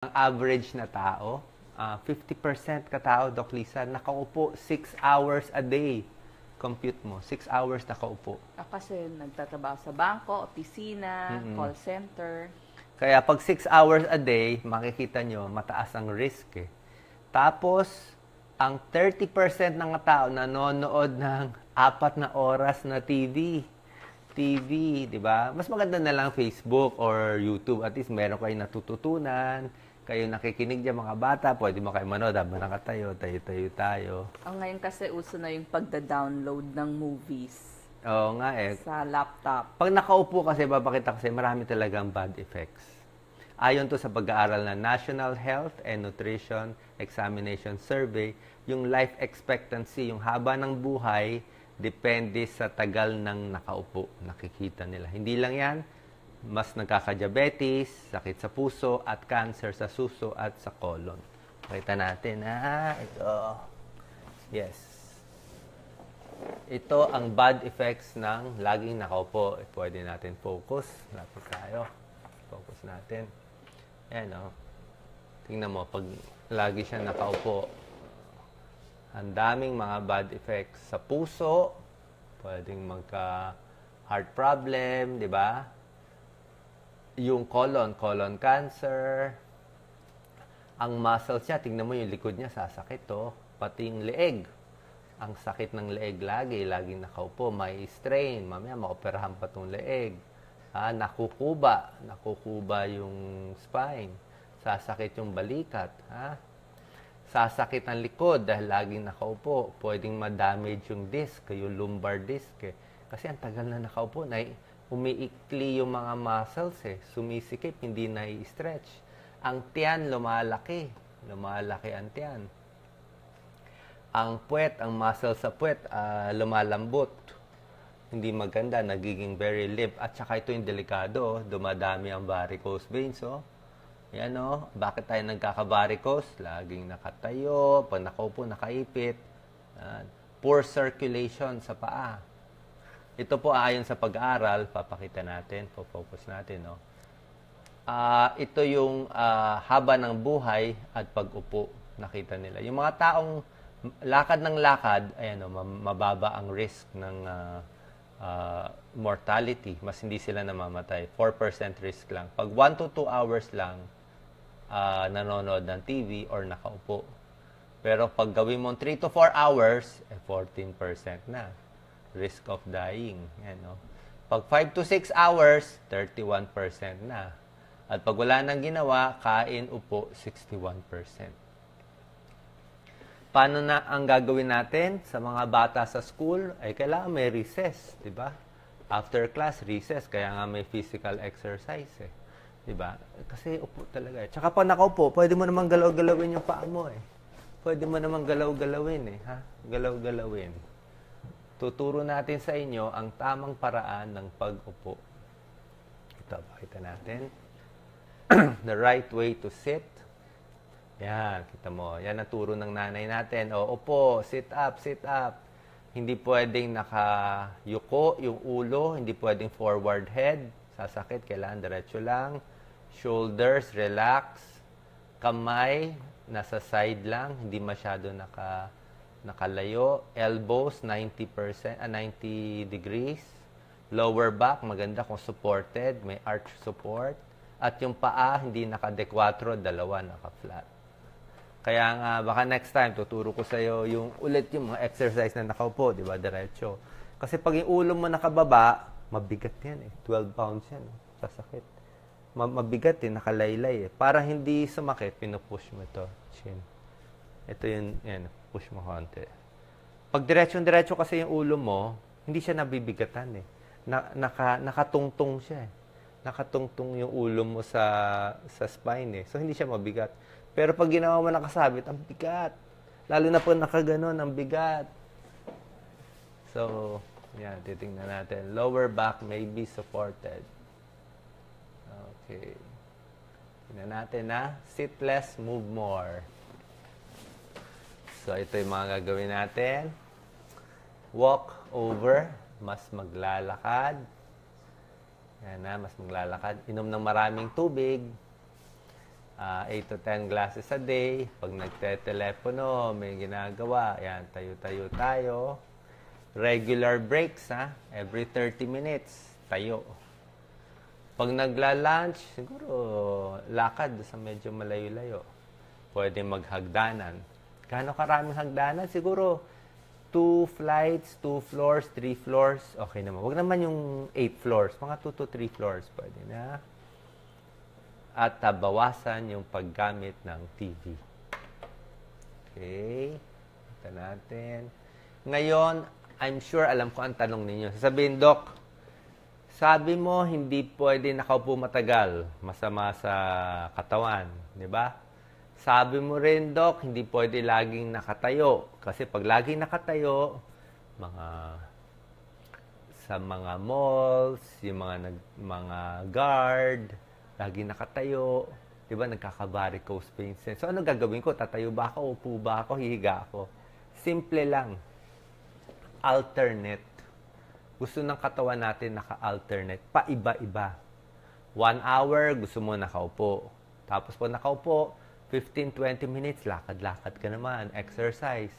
ang average na tao, uh, ah, 50% katao, Doc Lisa, nakaupo 6 hours a day. Compute mo, 6 hours nakaupo. Ah, kasi nagtatrabaho sa bangko, opisina, mm-hmm. call center. Kaya pag 6 hours a day, makikita nyo, mataas ang risk eh. Tapos, ang 30% ng tao nanonood ng apat na oras na TV. TV, di ba? Mas maganda na lang Facebook or YouTube. At least meron kayong natututunan kayo nakikinig dyan, mga bata, pwede mo kayo manood habang ah, nakatayo, tayo-tayo tayo. Oh, ngayon kasi uso na yung pagda-download ng movies. Oo nga eh. Sa laptop. Pag nakaupo kasi, babakita kasi marami talagang bad effects. Ayon to sa pag-aaral ng National Health and Nutrition Examination Survey, yung life expectancy, yung haba ng buhay, depende sa tagal ng nakaupo. Nakikita nila. Hindi lang yan, mas nagkaka-diabetes, sakit sa puso, at cancer sa suso at sa colon. Pakita natin, ha? Ito. Yes. Ito ang bad effects ng laging nakaupo. Eh, pwede natin focus. Lapit tayo. Focus natin. Ayan, Oh. Tingnan mo, pag lagi siya nakaupo, ang daming mga bad effects sa puso, pwedeng magka heart problem, di ba? yung colon, colon cancer, ang muscles niya, tingnan mo yung likod niya, sasakit to. Oh. Pati yung leeg. Ang sakit ng leeg lagi, laging nakaupo, may strain, mamaya maoperahan pa tong leeg. Ha, nakukuba, nakukuba yung spine. Sasakit yung balikat, ha? Sasakit ang likod dahil laging nakaupo. Pwedeng ma-damage yung disc, yung lumbar disc. Eh. Kasi ang tagal na nakaupo, na umiikli yung mga muscles eh. Sumisikip, hindi na stretch Ang tiyan lumalaki. Lumalaki ang tiyan. Ang puwet, ang muscle sa puwet, uh, lumalambot. Hindi maganda, nagiging very limp. At saka ito yung delikado, oh. dumadami ang varicose veins. Oh. Yan oh, bakit tayo nagkaka-varicose? Laging nakatayo, pag nakaupo, nakaipit. Uh, poor circulation sa paa ito po ayon sa pag-aaral, papakita natin, po-focus natin, no? Uh, ito yung uh, haba ng buhay at pag-upo, nakita nila. Yung mga taong lakad ng lakad, ayan, no, mababa ang risk ng uh, uh, mortality. Mas hindi sila namamatay. 4% risk lang. Pag 1 to 2 hours lang, uh, nanonood ng TV or nakaupo. Pero pag gawin mo 3 to 4 hours, eh 14% na risk of dying. Yan, no? Pag 5 to 6 hours, 31% na. At pag wala nang ginawa, kain, upo, 61%. Paano na ang gagawin natin sa mga bata sa school? Ay kailangan may recess, di ba? After class, recess. Kaya nga may physical exercise eh. Di ba? Kasi upo talaga eh. Tsaka pag nakaupo, pwede mo naman galaw-galawin yung paa mo eh. Pwede mo naman galaw-galawin eh. Ha? Galaw-galawin tuturo natin sa inyo ang tamang paraan ng pag-upo. Ito, pakita natin. The right way to sit. Yan, kita mo. Yan ang turo ng nanay natin. O, upo, sit up, sit up. Hindi pwedeng nakayuko yung ulo. Hindi pwedeng forward head. Sasakit, kailangan diretso lang. Shoulders, relax. Kamay, nasa side lang. Hindi masyado naka nakalayo, elbows 90%, uh, 90 degrees, lower back maganda kung supported, may arch support, at yung paa hindi naka-dequatro, dalawa naka-flat. Kaya nga baka next time tuturo ko sa iyo yung ulit yung mga exercise na nakaupo, di ba, diretso. Kasi pag yung ulo mo nakababa, mabigat yan eh. 12 pounds yan. Eh. Sasakit. Mabigat eh, nakalaylay eh. Para hindi sumakit, pinupush mo to chin. Ito yun, yan, push mo konti. Pag diretso-diretso kasi yung ulo mo, hindi siya nabibigatan eh. Na, naka, nakatungtong siya eh. Nakatungtong yung ulo mo sa, sa spine eh. So, hindi siya mabigat. Pero pag ginawa mo nakasabit, ang bigat. Lalo na pag nakaganon, ang bigat. So, yan, titingnan natin. Lower back may be supported. Okay. Tingnan natin na sit less, move more. So, ito yung mga gagawin natin. Walk over. Mas maglalakad. Yan na, mas maglalakad. Inom ng maraming tubig. Uh, ah, 8 to 10 glasses a day. Pag nagte-telepono, may ginagawa. Yan, tayo-tayo tayo. Regular breaks, ha? Every 30 minutes, tayo. Pag nagla-lunch, siguro lakad sa medyo malayo-layo. Pwede maghagdanan. Gano'ng karaming hagdanan? Siguro, two flights, two floors, three floors. Okay naman. Huwag naman yung eight floors. Mga two to three floors pwede na. At uh, bawasan yung paggamit ng TV. Okay. Ito natin. Ngayon, I'm sure alam ko ang tanong ninyo. Sasabihin, Doc, sabi mo hindi pwede nakaupo matagal. Masama sa katawan. Di ba? Sabi mo rin, Doc, hindi pwede laging nakatayo. Kasi pag laging nakatayo, mga sa mga malls, yung mga nag, mga guard, laging nakatayo, 'di ba? Nagkaka-varicose veins. So ano gagawin ko? Tatayo ba ako, upo ba ako, hihiga ako? Simple lang. Alternate. Gusto ng katawan natin naka-alternate, paiba-iba. One hour, gusto mo nakaupo. Tapos po nakaupo, 15-20 minutes, lakad-lakad ka naman, exercise.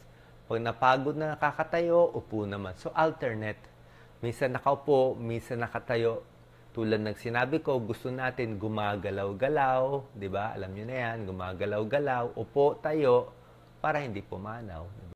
Pag napagod na nakakatayo, upo naman. So, alternate. Minsan nakaupo, minsan nakatayo. Tulad ng sinabi ko, gusto natin gumagalaw-galaw, di ba? Alam nyo na yan, gumagalaw-galaw, upo, tayo, para hindi pumanaw. Diba?